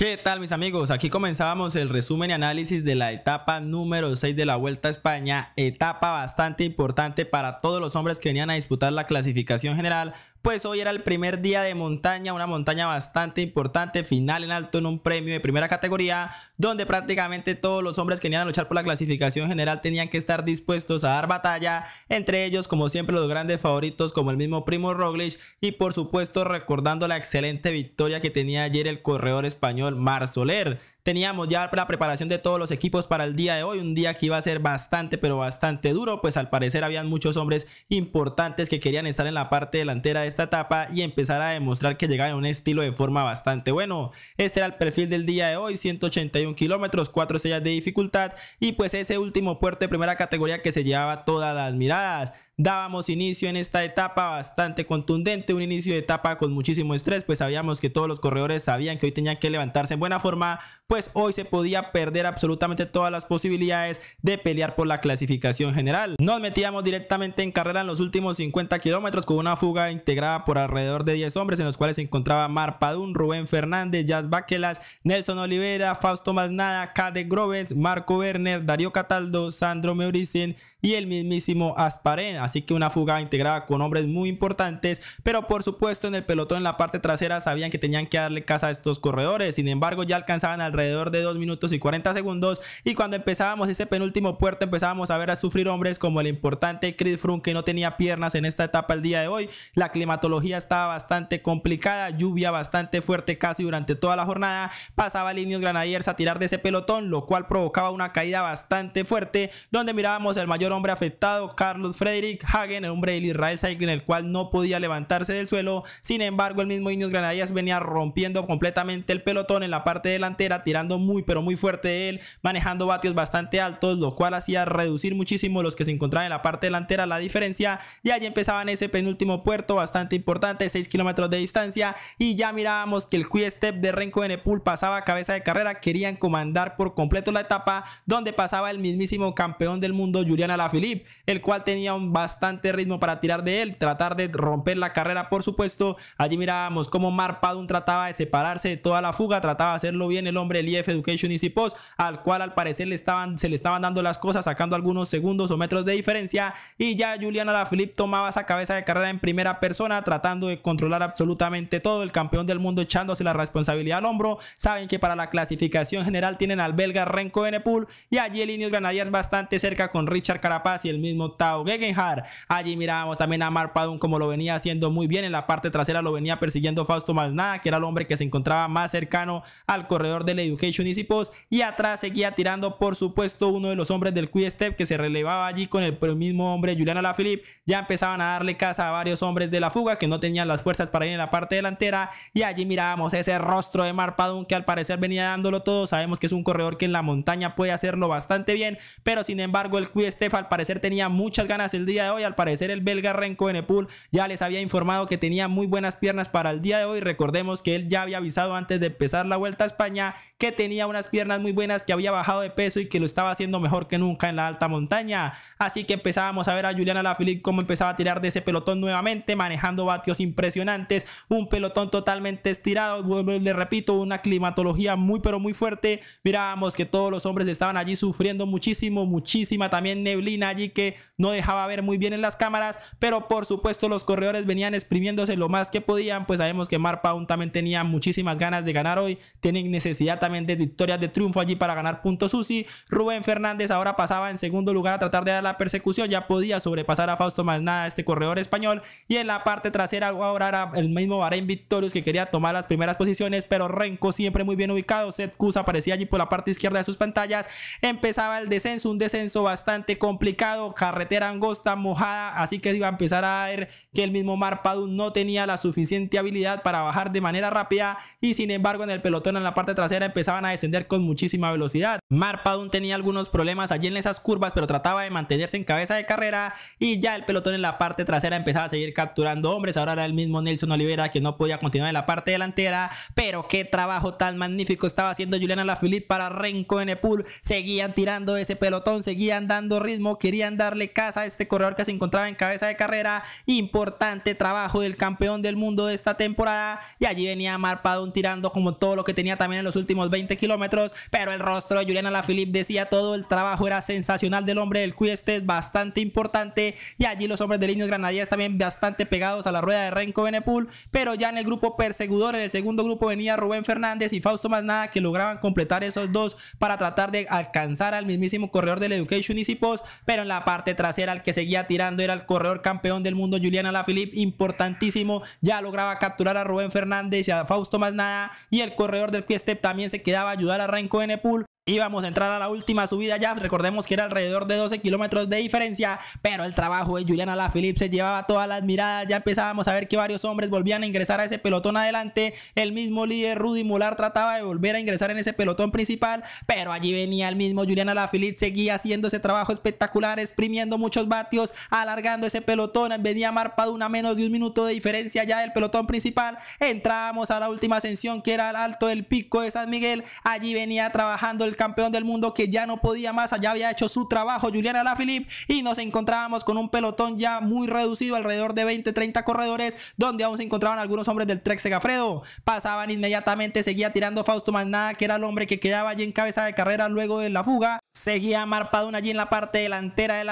¿Qué tal mis amigos? Aquí comenzábamos el resumen y análisis de la etapa número 6 de la Vuelta a España, etapa bastante importante para todos los hombres que venían a disputar la clasificación general pues hoy era el primer día de montaña, una montaña bastante importante, final en alto en un premio de primera categoría, donde prácticamente todos los hombres que iban a luchar por la clasificación general tenían que estar dispuestos a dar batalla, entre ellos como siempre los grandes favoritos como el mismo Primo Roglic y por supuesto recordando la excelente victoria que tenía ayer el corredor español Mar Soler. Teníamos ya la preparación de todos los equipos para el día de hoy, un día que iba a ser bastante, pero bastante duro, pues al parecer habían muchos hombres importantes que querían estar en la parte delantera de esta etapa y empezar a demostrar que llegaban a un estilo de forma bastante bueno. Este era el perfil del día de hoy, 181 kilómetros, 4 estrellas de dificultad y pues ese último puerto de primera categoría que se llevaba todas las miradas dábamos inicio en esta etapa bastante contundente, un inicio de etapa con muchísimo estrés, pues sabíamos que todos los corredores sabían que hoy tenían que levantarse en buena forma, pues hoy se podía perder absolutamente todas las posibilidades de pelear por la clasificación general. Nos metíamos directamente en carrera en los últimos 50 kilómetros con una fuga integrada por alrededor de 10 hombres en los cuales se encontraba Mar Padún, Rubén Fernández, Jazz Baquelas, Nelson Olivera, Fausto Maznada, Cade Groves, Marco Werner, Darío Cataldo, Sandro Meuricen, y el mismísimo Asparen, Así que una fuga integrada con hombres muy importantes, pero por supuesto en el pelotón en la parte trasera sabían que tenían que darle casa a estos corredores. Sin embargo, ya alcanzaban alrededor de 2 minutos y 40 segundos y cuando empezábamos ese penúltimo puerto empezábamos a ver a sufrir hombres como el importante Chris Froome que no tenía piernas en esta etapa el día de hoy. La climatología estaba bastante complicada, lluvia bastante fuerte casi durante toda la jornada. Pasaba líneas Granadiers a tirar de ese pelotón, lo cual provocaba una caída bastante fuerte donde mirábamos el mayor hombre afectado, Carlos Frederick Hagen, el hombre del Israel Cycling, el cual no podía levantarse del suelo. Sin embargo, el mismo Ineos Granadillas venía rompiendo completamente el pelotón en la parte delantera, tirando muy pero muy fuerte de él, manejando vatios bastante altos, lo cual hacía reducir muchísimo los que se encontraban en la parte delantera la diferencia. Y allí empezaban ese penúltimo puerto bastante importante, 6 kilómetros de distancia. Y ya mirábamos que el quick step de Renko de Nepal pasaba a cabeza de carrera, querían comandar por completo la etapa, donde pasaba el mismísimo campeón del mundo, Juliana Philip, el cual tenía un bastante ritmo para tirar de él, tratar de romper la carrera, por supuesto. Allí mirábamos cómo Padun trataba de separarse de toda la fuga, trataba de hacerlo bien el hombre El IF e Education y Post al cual al parecer le estaban, se le estaban dando las cosas, sacando algunos segundos o metros de diferencia. Y ya Julian Alaphilippe tomaba esa cabeza de carrera en primera persona, tratando de controlar absolutamente todo. El campeón del mundo echándose la responsabilidad al hombro. Saben que para la clasificación general tienen al belga Renko Nepool y allí el Ineos bastante cerca con Richard Rapaz y el mismo Tao Gegenhardt. Allí mirábamos también a Marpadun como lo venía haciendo muy bien en la parte trasera, lo venía persiguiendo Fausto Malnada que era el hombre que se encontraba más cercano al corredor de del Education Easy Post y atrás seguía tirando por supuesto uno de los hombres del Quick Step que se relevaba allí con el mismo hombre Juliano Lafilip. Ya empezaban a darle casa a varios hombres de la fuga que no tenían las fuerzas para ir en la parte delantera y allí mirábamos ese rostro de Marpadun que al parecer venía dándolo todo. Sabemos que es un corredor que en la montaña puede hacerlo bastante bien, pero sin embargo el Quick Step al parecer tenía muchas ganas el día de hoy. Al parecer el belga Renko Nepool ya les había informado que tenía muy buenas piernas para el día de hoy. Recordemos que él ya había avisado antes de empezar la Vuelta a España que tenía unas piernas muy buenas, que había bajado de peso y que lo estaba haciendo mejor que nunca en la alta montaña. Así que empezábamos a ver a Juliana Alaphilippe cómo empezaba a tirar de ese pelotón nuevamente, manejando vatios impresionantes, un pelotón totalmente estirado. Le repito, una climatología muy pero muy fuerte. Mirábamos que todos los hombres estaban allí sufriendo muchísimo, muchísima también neblina allí que no dejaba ver muy bien en las cámaras, pero por supuesto los corredores venían exprimiéndose lo más que podían, pues sabemos que Marpaun también tenía muchísimas ganas de ganar hoy, tienen necesidad también de victorias de triunfo allí para ganar puntos UCI, Rubén Fernández ahora pasaba en segundo lugar a tratar de dar la persecución, ya podía sobrepasar a Fausto nada este corredor español, y en la parte trasera ahora era el mismo Bahrein Victorious que quería tomar las primeras posiciones, pero Renko siempre muy bien ubicado, Seth Cus aparecía allí por la parte izquierda de sus pantallas, empezaba el descenso, un descenso bastante complicado complicado, carretera angosta, mojada, así que se iba a empezar a ver que el mismo Marpadun no tenía la suficiente habilidad para bajar de manera rápida y sin embargo en el pelotón en la parte trasera empezaban a descender con muchísima velocidad. Marpadun tenía algunos problemas allí en esas curvas pero trataba de mantenerse en cabeza de carrera y ya el pelotón en la parte trasera empezaba a seguir capturando hombres, ahora era el mismo Nelson Olivera que no podía continuar en la parte delantera, pero qué trabajo tan magnífico estaba haciendo Juliana Lafilit para Renko Nepul seguían tirando ese pelotón, seguían dando ritmo querían darle casa a este corredor que se encontraba en cabeza de carrera. Importante trabajo del campeón del mundo de esta temporada. Y allí venía Marpadón tirando como todo lo que tenía también en los últimos 20 kilómetros. Pero el rostro de Juliana Lafilip decía todo. El trabajo era sensacional del hombre del Cueste, bastante importante. Y allí los hombres de niños Granadillas también bastante pegados a la rueda de Renko Benepul. Pero ya en el grupo perseguidor, en el segundo grupo venía Rubén Fernández y Fausto Maznada que lograban completar esos dos para tratar de alcanzar al mismísimo corredor del Education y Post pero en la parte trasera el que seguía tirando era el corredor campeón del mundo Julián Alaphilippe, importantísimo, ya lograba capturar a Rubén Fernández y a Fausto Masnada y el corredor del Quick también se quedaba a ayudar a Renko Enepool íbamos a entrar a la última subida ya. Recordemos que era alrededor de 12 kilómetros de diferencia. Pero el trabajo de Juliana Lafilip se llevaba todas las miradas. Ya empezábamos a ver que varios hombres volvían a ingresar a ese pelotón adelante. El mismo líder Rudy Mular trataba de volver a ingresar en ese pelotón principal. Pero allí venía el mismo Juliana Lafilip. Seguía haciendo ese trabajo espectacular, exprimiendo muchos vatios, alargando ese pelotón. Venía Marpaduna una menos de un minuto de diferencia ya del pelotón principal. Entrábamos a la última ascensión que era al alto del pico de San Miguel. Allí venía trabajando el el campeón del mundo que ya no podía más, allá había hecho su trabajo Juliana Alaphilippe y nos encontrábamos con un pelotón ya muy reducido, alrededor de 20, 30 corredores, donde aún se encontraban algunos hombres del Trek Segafredo. Pasaban inmediatamente, seguía tirando Fausto Magnada, que era el hombre que quedaba allí en cabeza de carrera luego de la fuga. Seguía Marpadun allí en la parte delantera de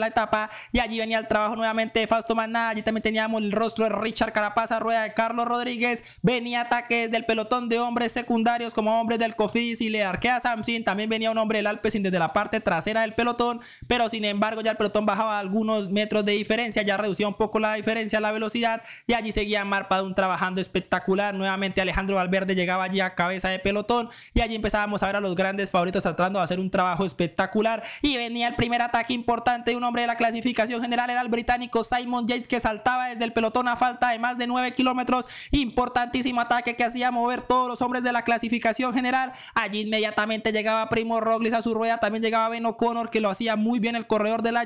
la, etapa y allí venía el trabajo nuevamente de Fausto Magnada. Allí también teníamos el rostro de Richard Carapaza, rueda de Carlos Rodríguez. Venía ataques del pelotón de hombres secundarios como hombres del Cofidis y le arquea también venía un hombre del Alpecin desde la parte trasera del pelotón, pero sin embargo ya el pelotón bajaba algunos metros de diferencia, ya reducía un poco la diferencia, la velocidad, y allí seguía Marpadun trabajando espectacular, nuevamente Alejandro Valverde llegaba allí a cabeza de pelotón, y allí empezábamos a ver a los grandes favoritos tratando de hacer un trabajo espectacular, y venía el primer ataque importante de un hombre de la clasificación general, era el británico Simon Yates, que saltaba desde el pelotón a falta de más de 9 kilómetros, importantísimo ataque que hacía mover todos los hombres de la clasificación general, allí inmediatamente llegaba Primo Roglic a su rueda, también llegaba Ben O'Connor que lo hacía muy bien el corredor de la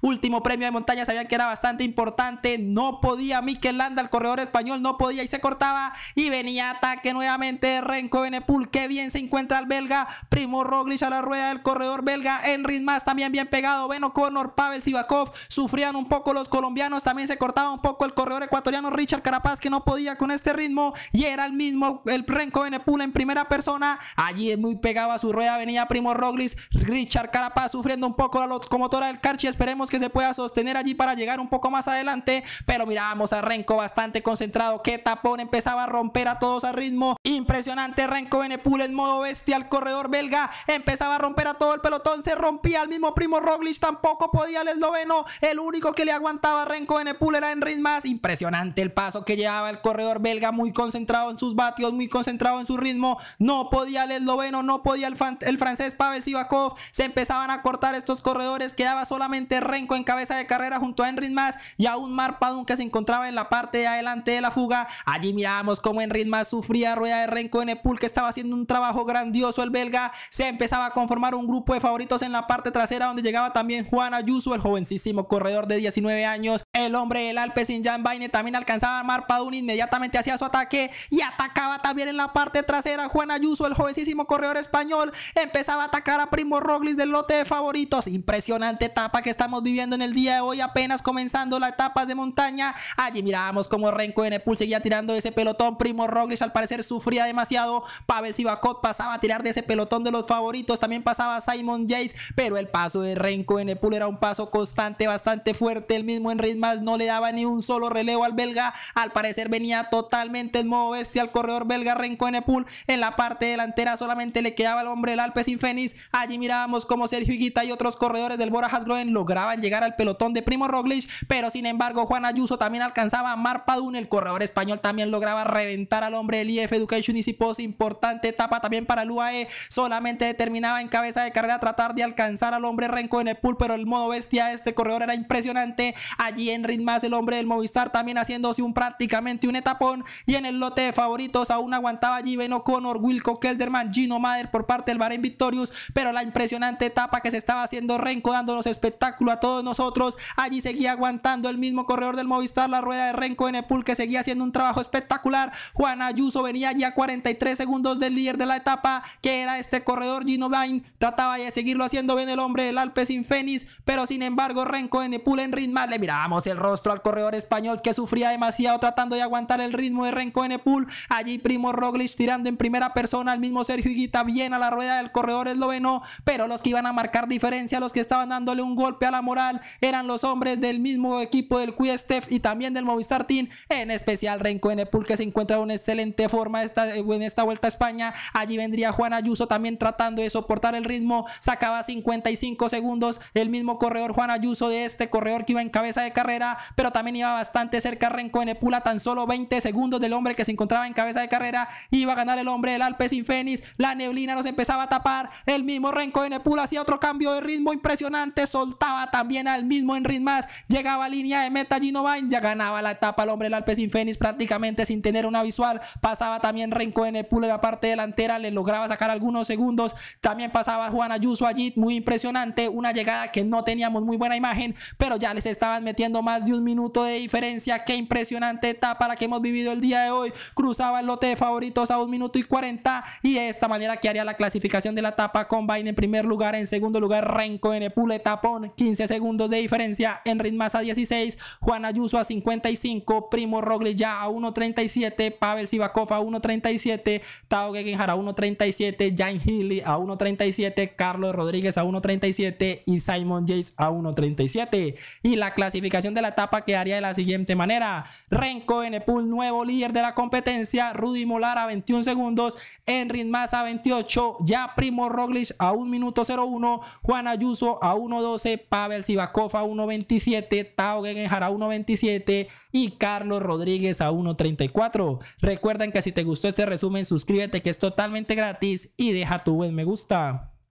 último premio de montaña, sabían que era bastante importante, no podía Mikel Landa, el corredor español, no podía y se cortaba y venía ataque nuevamente Renko Benepul, que bien se encuentra el belga, Primo Roglic a la rueda del corredor belga, Enric Más también bien pegado, Ben O'Connor, Pavel Sivakov, sufrían un poco los colombianos, también se cortaba un poco el corredor ecuatoriano Richard Carapaz que no podía con este ritmo y era el mismo el Renko Benepul en primera persona, allí es muy pegado llegaba a su rueda, venía Primo Roglic, Richard Carapaz sufriendo un poco la locomotora del Carchi, esperemos que se pueda sostener allí para llegar un poco más adelante, pero mirábamos a Renko bastante concentrado, qué tapón empezaba a romper a todos a ritmo, impresionante Renko Benepul en modo bestia, al corredor belga empezaba a romper a todo el pelotón, se rompía al mismo Primo Roglic, tampoco podía el esloveno, el único que le aguantaba a Renko Benepul era ritmo Más, impresionante el paso que llevaba el corredor belga, muy concentrado en sus vatios muy concentrado en su ritmo, no podía el esloveno, no podía el, francés Pavel Sivakov. Se empezaban a cortar estos corredores. Quedaba solamente Renko en cabeza de carrera junto a Enric Mas y a un Marpadun que se encontraba en la parte de adelante de la fuga. Allí miramos cómo Enric Mas sufría rueda de Renko en Epul que estaba haciendo un trabajo grandioso el belga. Se empezaba a conformar un grupo de favoritos en la parte trasera donde llegaba también Juan Ayuso, el jovencísimo corredor de 19 años el hombre del sin Jan Baine también alcanzaba a armar Padun inmediatamente hacia su ataque y atacaba también en la parte trasera. Juan Ayuso, el jovencísimo corredor español, empezaba a atacar a Primo Roglic del lote de favoritos. Impresionante etapa que estamos viviendo en el día de hoy, apenas comenzando la etapa de montaña. Allí mirábamos como Renko de Nepul seguía tirando de ese pelotón. Primo Roglic al parecer sufría demasiado. Pavel Sivakov pasaba a tirar de ese pelotón de los favoritos. También pasaba Simon Yates, pero el paso de Renko de Nepul era un paso constante, bastante fuerte, el mismo en ritmo no le daba ni un solo relevo al belga. Al parecer venía totalmente en modo bestia al corredor belga Renco En la parte delantera solamente le quedaba el hombre del Alpe sin Allí mirábamos cómo Sergio Higuita y otros corredores del Borajas Groen lograban llegar al pelotón de Primo Roglic, pero sin embargo Juan Ayuso también alcanzaba a Mar Padun. El corredor español también lograba reventar al hombre del IF Education y Post. Importante etapa también para el UAE. Solamente determinaba en cabeza de carrera tratar de alcanzar al hombre Nepul. pero el modo bestia de este corredor era impresionante. Allí en más, el hombre del Movistar también haciéndose un prácticamente un etapón y en el lote de favoritos aún aguantaba allí Beno O'Connor, Wilco Kelderman, Gino Mader por parte del en Victorious, pero la impresionante etapa que se estaba haciendo Renko dándonos espectáculo a todos nosotros, allí seguía aguantando el mismo corredor del Movistar, la rueda de Renko en Epul que seguía haciendo un trabajo espectacular, Juan Ayuso venía allí a 43 segundos del líder de la etapa que era este corredor Gino Bain, trataba de seguirlo haciendo bien el hombre del Alpe sin Fénix, pero sin embargo Renko en Epul en ritmo le mirábamos el rostro al corredor español que sufría demasiado tratando de aguantar el ritmo de Renko Enepool. Allí Primo Roglic tirando en primera persona al mismo Sergio Higuita bien a la rueda del corredor esloveno, pero los que iban a marcar diferencia, los que estaban dándole un golpe a la moral, eran los hombres del mismo equipo del Quiestef y también del Movistar Team, en especial Renko Enepool que se encuentra en una excelente forma esta, en esta vuelta a España. Allí vendría Juan Ayuso también tratando de soportar el ritmo, sacaba 55 segundos el mismo corredor Juan Ayuso de este corredor que iba en cabeza de carrera pero también iba bastante cerca Renko Nepula, tan solo 20 segundos del hombre que se encontraba en cabeza de carrera, iba a ganar el hombre del Alpe sin la neblina los empezaba a tapar, el mismo Renko Nepula hacía otro cambio de ritmo impresionante, soltaba también al mismo en más, llegaba a línea de meta Gino ya ganaba la etapa el hombre del Alpe sin prácticamente sin tener una visual, pasaba también Renko Nepula en la parte delantera, le lograba sacar algunos segundos, también pasaba Juan Ayuso allí, muy impresionante, una llegada que no teníamos muy buena imagen, pero ya les estaban metiendo más de un minuto de diferencia. Qué impresionante etapa la que hemos vivido el día de hoy. Cruzaba el lote de favoritos a un minuto y cuarenta, y de esta manera que haría la clasificación de la etapa Combine en primer lugar, en segundo lugar Renko en Epule Tapón, 15 segundos de diferencia, Enric a 16, Juan Ayuso a 55, Primo Roglic ya a 1.37, Pavel Sivakov a 1.37, Tao Gegenhar a 1.37, Jan Healy a 1.37, Carlos Rodríguez a 1.37 y Simon Yates a 1.37 y la clasificación de la etapa quedaría de la siguiente manera. Renko Benepul nuevo líder de la competencia. Rudy Molar a 21 segundos. Henry Massa a 28. Ya Primo Roglic a 1 minuto 01. Juan Ayuso a 1.12. Pavel Sivakov a 1.27. Tao Gegenhar a 1.27. Y Carlos Rodríguez a 1.34. Recuerden que si te gustó este resumen, suscríbete que es totalmente gratis y deja tu buen me gusta.